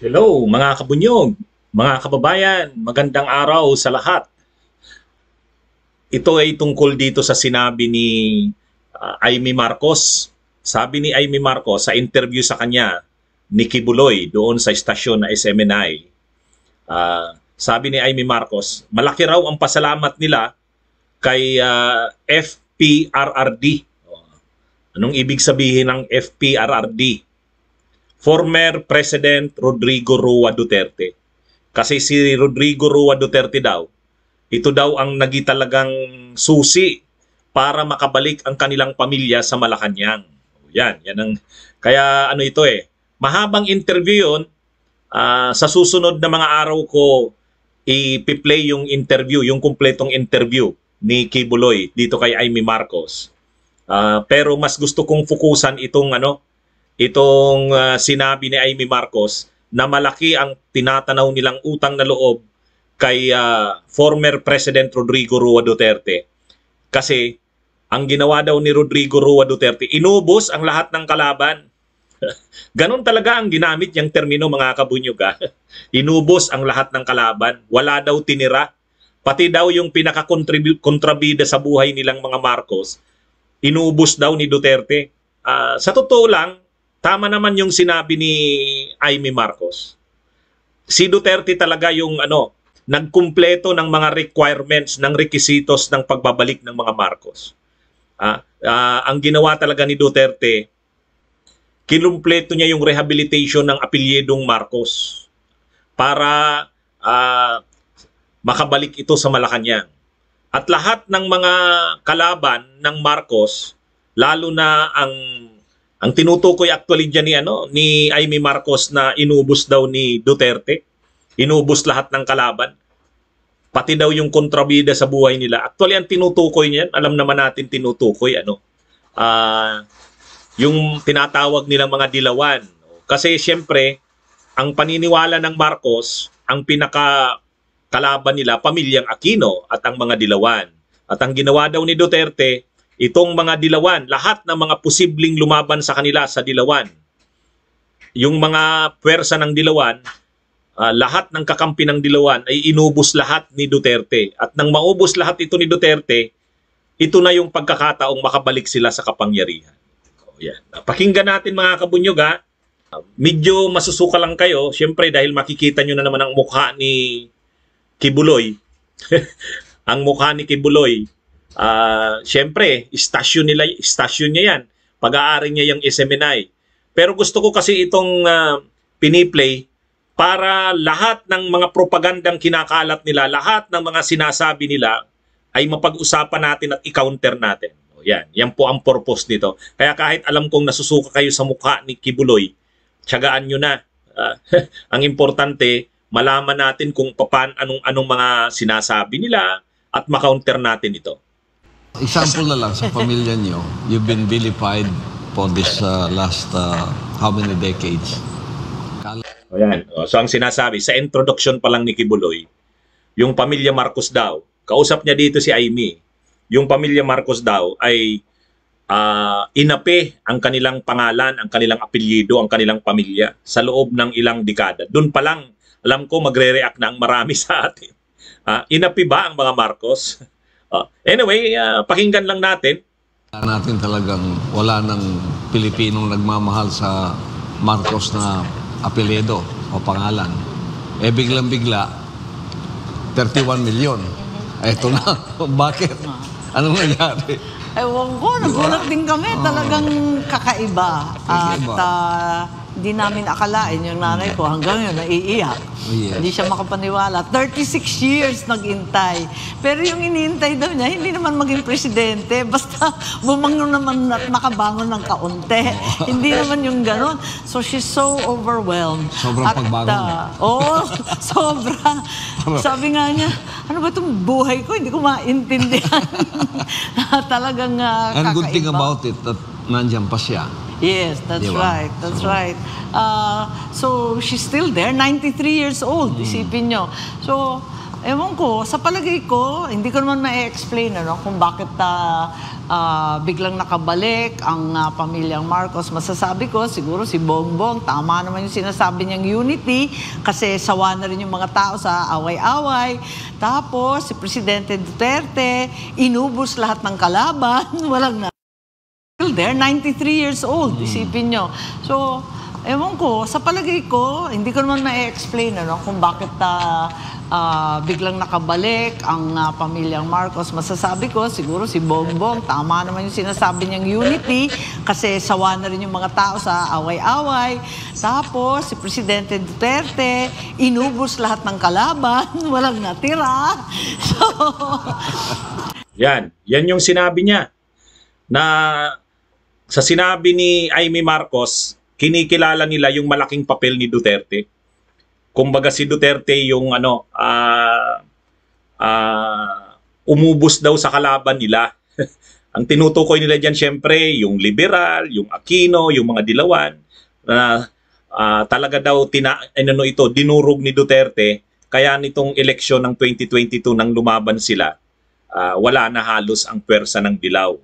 Hello mga kabunyog, mga kababayan, magandang araw sa lahat. Ito ay tungkol dito sa sinabi ni uh, Amy Marcos. Sabi ni Amy Marcos sa interview sa kanya ni Kibuloy doon sa istasyon na SMNI. Uh, ah, sabi ni Amy Marcos, malaki raw ang pasalamat nila kay uh, ah, FPRRD. Oh, anong ibig sabihin ng FPRRD? former President Rodrigo Roa Duterte. Kasi si Rodrigo Roa Duterte daw, ito daw ang nagitalagang susi para makabalik ang kanilang pamilya sa Malacanang. Yan, yan ang kaya ano ito eh. Mahabang interview 'yon. Uh, ah, sa susunod na mga araw ko i-play yung interview, yung kumpletong interview ni Kibuloy dito kay Amy Marcos. Uh, pero mas gusto kong fukusan itong ano itong uh, sinabi ni Amy Marcos na malaki ang tinatanaw nilang utang na loob kay uh, former President Rodrigo Rua Duterte. Kasi ang ginawa daw ni Rodrigo Rua Duterte, inubos ang lahat ng kalaban. Ganon talaga ang ginamit niyang termino mga kabunyuga. inubos ang lahat ng kalaban, wala daw tinira. Pati daw yung pinaka pinakakontrabida sa buhay nilang mga Marcos, inubos daw ni Duterte. Uh, sa totoo lang, tama naman yung sinabi ni Amy Marcos. Si Duterte talaga yung ano, nagkumpleto ng mga requirements, ng requisitos ng pagbabalik ng mga Marcos. Ah, ah, ang ginawa talaga ni Duterte, kinumpleto niya yung rehabilitation ng apelyedong Marcos para ah, makabalik ito sa Malacanang. At lahat ng mga kalaban ng Marcos, lalo na ang ang tinutukoy actually dyan ni, ano, ni Amy Marcos na inubos daw ni Duterte. Inubos lahat ng kalaban. Pati daw yung kontrabida sa buhay nila. Actually, ang tinutukoy niyan, alam naman natin tinutukoy, ano, uh, yung tinatawag nilang mga dilawan. Kasi siyempre, ang paniniwala ng Marcos, ang pinaka kalaban nila, pamilyang Aquino at ang mga dilawan. At ang ginawa daw ni Duterte, itong mga dilawan, lahat ng mga posibleng lumaban sa kanila sa dilawan, yung mga pwersa ng dilawan, uh, lahat ng kakampi ng dilawan ay inubos lahat ni Duterte. At nang maubos lahat ito ni Duterte, ito na yung pagkakataong makabalik sila sa kapangyarihan. So, yan. Pakinggan natin mga kabunyog ha. Medyo masusuka lang kayo, syempre dahil makikita nyo na naman ang mukha ni Kibuloy. ang mukha ni Kibuloy Uh, ah, Siyempre, istasyon, nila, istasyon niya yan. Pag-aari niya yung SMNI. Pero gusto ko kasi itong uh, piniplay para lahat ng mga propagandang kinakalat nila, lahat ng mga sinasabi nila ay mapag-usapan natin at i-counter natin. O yan, yan po ang purpose nito. Kaya kahit alam kong nasusuka kayo sa mukha ni Kibuloy, tiyagaan nyo na. Uh, ang importante, malaman natin kung papan anong anong mga sinasabi nila at makaunter natin ito example na lang sa pamilya niyo, you've been vilified for this uh, last uh, how many decades? Kala- Ayan. So ang sinasabi, sa introduction pa lang ni Kibuloy, yung pamilya Marcos daw, kausap niya dito si Aimee, yung pamilya Marcos daw ay uh, inape ang kanilang pangalan, ang kanilang apelyido, ang kanilang pamilya sa loob ng ilang dekada. Doon pa lang, alam ko magre-react na ang marami sa atin. Uh, ah, inapi ba ang mga Marcos? Uh, anyway, uh, pakinggan lang natin. Natin talagang wala ng Pilipinong nagmamahal sa Marcos na apelyedo o pangalan. Eh biglang-bigla, 31 milyon. Ito na. Bakit? Anong nangyari? Ewan ko, nagulat diba? din kami. Oh. Talagang kakaiba. At uh, hindi namin akalain yung nanay ko hanggang yun, naiiyak. Oh, yes. Hindi siya makapaniwala. 36 years nagintay. Pero yung iniintay daw niya, hindi naman maging presidente. Basta bumangon naman at makabangon ng kaunti. Oh. hindi naman yung ganun. So she's so overwhelmed. Sobrang at, Uh, ah, Oo, oh, sobra. Sabi nga niya, ano ba itong buhay ko? Hindi ko maintindihan. Talagang uh, ah, And Ang good thing about it, that nandiyan pa siya Yes, that's diba? right. That's so, right. Uh, so, she's still there. 93 years old, mm. isipin nyo. So, ewan ko, sa palagay ko, hindi ko naman ma-explain ano, kung bakit uh, uh, biglang nakabalik ang uh, pamilyang Marcos. Masasabi ko, siguro si Bongbong, tama naman yung sinasabi niyang unity kasi sawa na rin yung mga tao sa away-away. Tapos, si Presidente Duterte, inubos lahat ng kalaban. Walang na there, 93 years old, mm. isipin nyo. So, ewan ko, sa palagay ko, hindi ko naman ma-explain ano, kung bakit uh, uh, biglang nakabalik ang uh, pamilyang Marcos. Masasabi ko, siguro si Bongbong, tama naman yung sinasabi niyang unity kasi sawa na rin yung mga tao sa away-away. Tapos, si Presidente Duterte, inubos lahat ng kalaban, walang natira. So... Yan, yan yung sinabi niya na sa sinabi ni Amy Marcos, kinikilala nila yung malaking papel ni Duterte. Kumbaga si Duterte yung ano, uh, uh, umubos daw sa kalaban nila. Ang tinutukoy nila diyan syempre yung liberal, yung Aquino, yung mga dilawan na uh, uh, talaga daw tina, ano ito dinurog ni Duterte kaya nitong eleksyon ng 2022 nang lumaban sila, uh, wala na halos ang pwersa ng dilaw.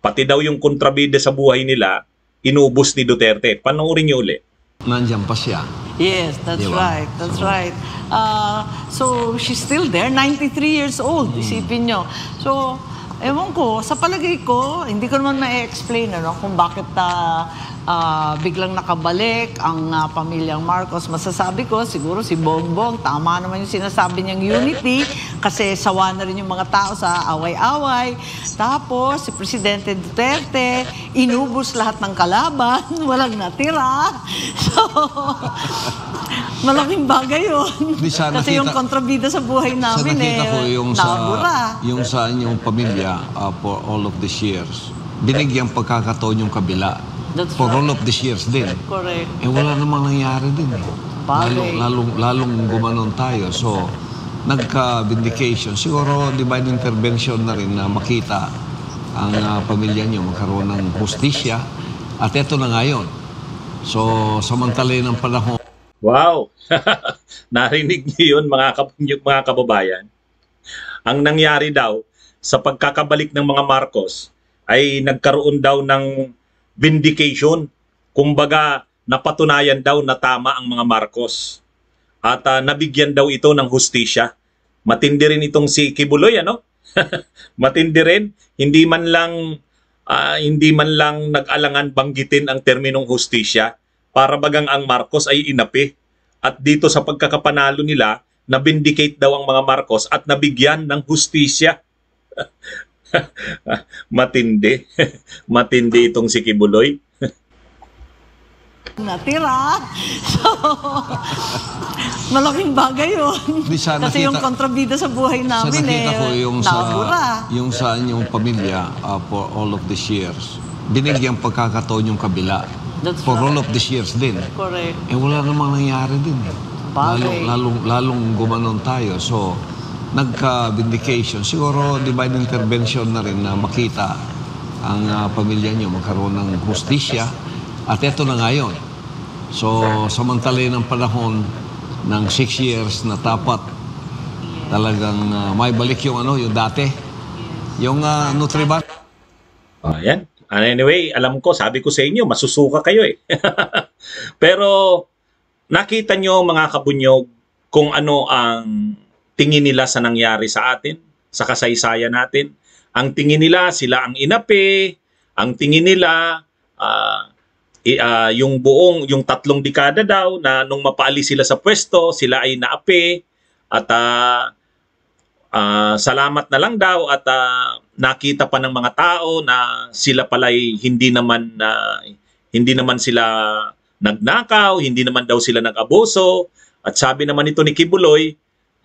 Pati daw yung kontrabida sa buhay nila, inubos ni Duterte. Panoorin niyo ulit. Nandiyan pa siya. Yes, that's diba? right. That's so, right. Uh, so, she's still there, 93 years old, isipin nyo. So, Ewan ko, sa palagay ko, hindi ko naman ma-explain ano, kung bakit uh, uh, biglang nakabalik ang uh, pamilyang Marcos. Masasabi ko, siguro si Bongbong, tama naman yung sinasabi niyang unity kasi sawa na rin yung mga tao sa away-away. Tapos, si Presidente Duterte, inubos lahat ng kalaban, walang natira. So, Malaking bagay yun. Kasi nakita, yung kontrabida sa buhay namin sa nakita eh, ko yung nabura. sa, yung sa inyong pamilya uh, for all of these years, binigyang pagkakataon yung kabila. That's for right. all of these years din. Correct. Eh wala namang nangyari din eh. Bagay. Lalong, lalong, lalong gumanon tayo. So, nagka-vindication. Siguro divine intervention na rin na makita ang uh, pamilya niyo magkaroon ng hustisya. At ito na ngayon. So, samantalay ng panahon, Wow! Narinig niyo yun mga, kab- mga kababayan. Ang nangyari daw, sa pagkakabalik ng mga Marcos, ay nagkaroon daw ng vindication. Kumbaga, napatunayan daw na tama ang mga Marcos. At uh, nabigyan daw ito ng hustisya. Matindi rin itong si Kibuloy, ano? Matindi rin. Hindi man lang, uh, hindi man lang nag-alangan banggitin ang terminong hustisya para bagang ang Marcos ay inapi. At dito sa pagkakapanalo nila, nabindicate daw ang mga Marcos at nabigyan ng hustisya. Matindi. Matindi itong si Kibuloy. natira. So, malaking bagay yun. Kasi nakita, yung kontrabida sa buhay namin sa eh, ko yung sa, yung sa inyong pamilya uh, for all of these years, binigyang pagkakataon yung kabila. That's for right. all of these years din. Correct. Eh wala namang nangyari din. Eh. Bagay. Lalong, lalong, lalong gumanon tayo. So, nagka-vindication. Siguro divine intervention na rin na makita ang uh, pamilya niyo magkaroon ng hustisya. At ito na ngayon. So, samantalay ng panahon ng six years na tapat talagang uh, ah, may balik yung ano, yung dati. Yung uh, Nutriban. Ayan. And anyway, alam ko, sabi ko sa inyo, masusuka kayo eh. Pero nakita nyo mga kabunyog kung ano ang tingin nila sa nangyari sa atin, sa kasaysayan natin. Ang tingin nila, sila ang inapi, ang tingin nila, uh, uh, yung buong, yung tatlong dekada daw na nung mapali sila sa pwesto, sila ay naapi at uh, uh, salamat na lang daw at uh, nakita pa ng mga tao na sila pala'y hindi naman na hindi naman sila nagnakaw, hindi naman daw sila nag-aboso. At sabi naman ito ni Kibuloy,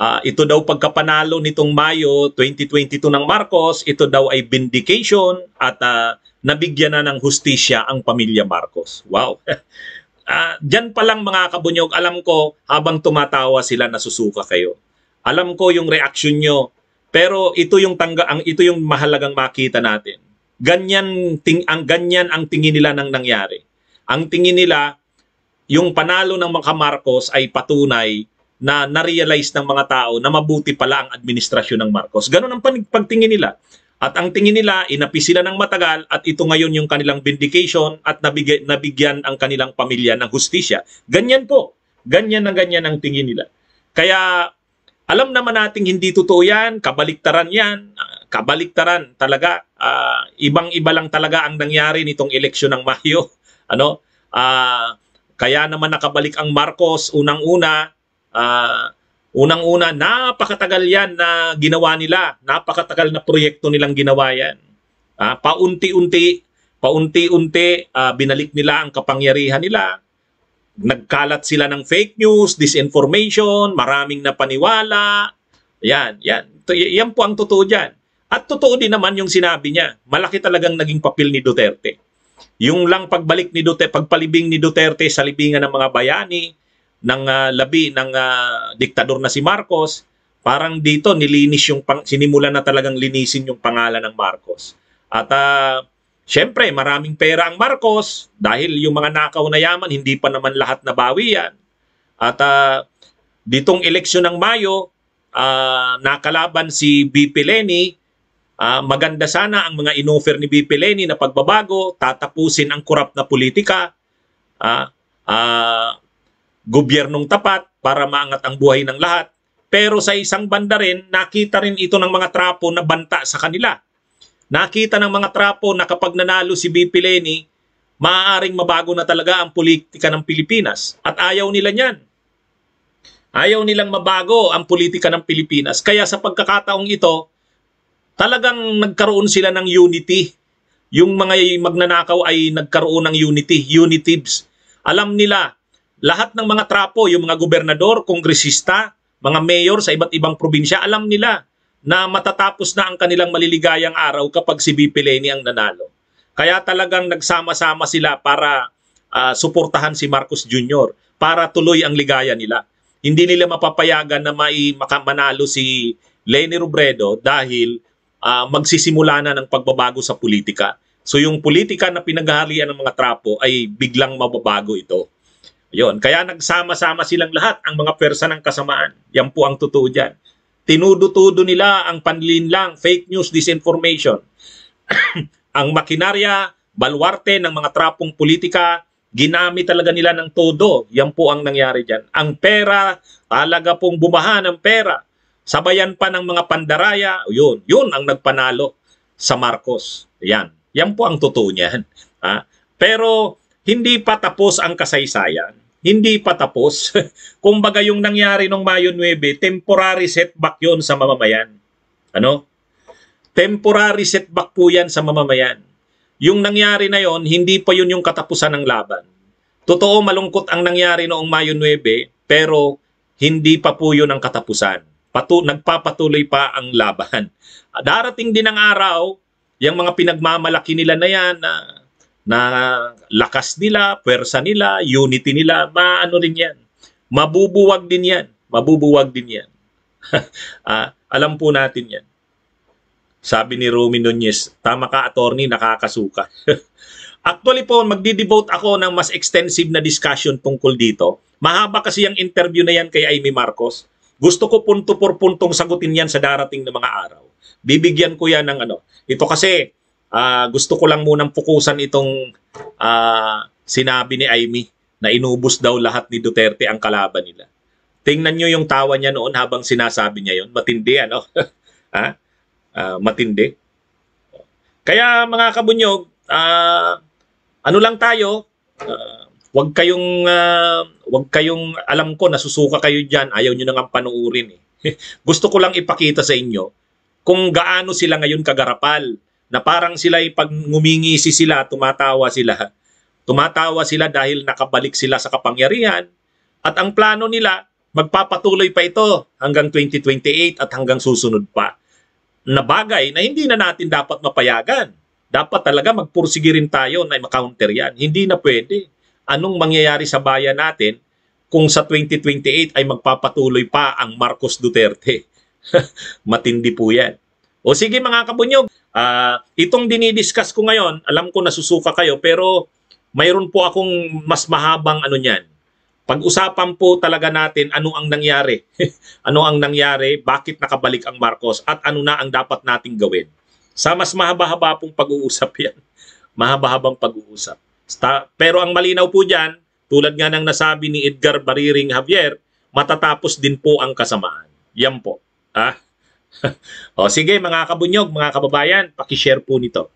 uh, ito daw pagkapanalo nitong Mayo 2022 ng Marcos, ito daw ay vindication at uh, nabigyan na ng hustisya ang pamilya Marcos. Wow. uh, ah, Diyan pa lang mga kabunyog, alam ko habang tumatawa sila nasusuka kayo. Alam ko yung reaksyon nyo pero ito yung tangga ang ito yung mahalagang makita natin. Ganyan ting ang ganyan ang tingin nila ng nangyari. Ang tingin nila yung panalo ng mga Marcos ay patunay na na-realize ng mga tao na mabuti pala ang administrasyon ng Marcos. Ganun ang pagtingin nila. At ang tingin nila, inapi sila ng matagal at ito ngayon yung kanilang vindication at nabigyan, nabigyan ang kanilang pamilya ng hustisya. Ganyan po. Ganyan ang ganyan ang tingin nila. Kaya alam naman nating hindi totoo yan, kabaliktaran yan, kabaliktaran talaga. Uh, Ibang-iba lang talaga ang nangyari nitong eleksyon ng Mayo. Ano? Uh, kaya naman nakabalik ang Marcos unang-una. Uh, unang-una, napakatagal yan na ginawa nila. Napakatagal na proyekto nilang ginawa yan. Uh, paunti-unti, paunti-unti uh, binalik nila ang kapangyarihan nila nagkalat sila ng fake news, disinformation, maraming napaniwala. Yan, yan. Yan po ang totoo dyan. At totoo din naman yung sinabi niya. Malaki talagang naging papel ni Duterte. Yung lang pagbalik ni Duterte, pagpalibing ni Duterte sa libingan ng mga bayani, ng uh, labi ng uh, diktador na si Marcos, parang dito nilinis yung pang, sinimula na talagang linisin yung pangalan ng Marcos. At uh, Siyempre, maraming pera ang Marcos dahil yung mga nakaw na yaman, hindi pa naman lahat nabawi yan. At uh, ditong eleksyon ng Mayo, uh, nakalaban si BP Leni. Uh, maganda sana ang mga inoffer ni BP Leni na pagbabago, tatapusin ang korap na politika, uh, uh, gobyernong tapat para maangat ang buhay ng lahat. Pero sa isang banda rin, nakita rin ito ng mga trapo na banta sa kanila nakita ng mga trapo na kapag nanalo si BP Leni, maaaring mabago na talaga ang politika ng Pilipinas. At ayaw nila niyan. Ayaw nilang mabago ang politika ng Pilipinas. Kaya sa pagkakataong ito, talagang nagkaroon sila ng unity. Yung mga magnanakaw ay nagkaroon ng unity, unitives. Alam nila, lahat ng mga trapo, yung mga gobernador, kongresista, mga mayor sa iba't ibang probinsya, alam nila na matatapos na ang kanilang maliligayang araw kapag si Bipileni ang nanalo. Kaya talagang nagsama-sama sila para uh, suportahan si Marcos Jr. para tuloy ang ligaya nila. Hindi nila mapapayagan na may makamanalo si Leni Robredo dahil uh, magsisimula na ng pagbabago sa politika. So yung politika na pinaghahalian ng mga trapo ay biglang mababago ito. Yun. Kaya nagsama-sama silang lahat ang mga pwersa ng kasamaan. Yan po ang totoo dyan. Tinudutudo nila ang panlinlang, fake news, disinformation. ang makinarya, balwarte ng mga trapong politika, ginamit talaga nila ng todo. Yan po ang nangyari dyan. Ang pera, talaga pong bumahan ang pera. Sabayan pa ng mga pandaraya, yun, yun ang nagpanalo sa Marcos. Yan. Yan po ang totoo niyan. Ha? Ah, pero hindi pa tapos ang kasaysayan hindi pa tapos. Kumbaga yung nangyari nung Mayo 9, temporary setback yon sa mamamayan. Ano? Temporary setback po yan sa mamamayan. Yung nangyari na yon, hindi pa yun yung katapusan ng laban. Totoo malungkot ang nangyari noong Mayo 9, pero hindi pa po yun ang katapusan. Patu nagpapatuloy pa ang laban. Darating din ang araw, yung mga pinagmamalaki nila na yan, na uh, na lakas nila, pwersa nila, unity nila, maano rin yan. Mabubuwag din yan. Mabubuwag din yan. ah, alam po natin yan. Sabi ni Rumi Nunez, tama ka attorney, nakakasuka. Actually po, magdidevote ako ng mas extensive na discussion tungkol dito. Mahaba kasi ang interview na yan kay Amy Marcos. Gusto ko punto por puntong sagutin yan sa darating na mga araw. Bibigyan ko yan ng ano. Ito kasi, uh, gusto ko lang munang pukusan itong uh, sinabi ni Amy na inubos daw lahat ni Duterte ang kalaban nila. Tingnan nyo yung tawa niya noon habang sinasabi niya yon. Matindi ano? ha? uh, matindi. Kaya mga kabunyog, uh, ano lang tayo, uh, wag kayong uh, wag kayong alam ko nasusuka kayo diyan, ayaw niyo nang panuurin eh. Gusto ko lang ipakita sa inyo kung gaano sila ngayon kagarapal na parang sila pag ngumingisi sila, tumatawa sila. Tumatawa sila dahil nakabalik sila sa kapangyarihan at ang plano nila, magpapatuloy pa ito hanggang 2028 at hanggang susunod pa na bagay na hindi na natin dapat mapayagan. Dapat talaga magpursige rin tayo na makaunter yan. Hindi na pwede. Anong mangyayari sa bayan natin kung sa 2028 ay magpapatuloy pa ang Marcos Duterte? Matindi po yan. O sige mga kabunyog, Uh, itong dinidiscuss ko ngayon, alam ko nasusuka kayo, pero mayroon po akong mas mahabang ano niyan. Pag-usapan po talaga natin ano ang nangyari. ano ang nangyari, bakit nakabalik ang Marcos, at ano na ang dapat nating gawin. Sa mas mahaba-haba pong pag-uusap yan. Mahaba-habang pag-uusap. Pero ang malinaw po dyan, tulad nga ng nasabi ni Edgar Bariring Javier, matatapos din po ang kasamaan. Yan po. Ah. o sige mga kabunyog, mga kababayan, pakishare po nito.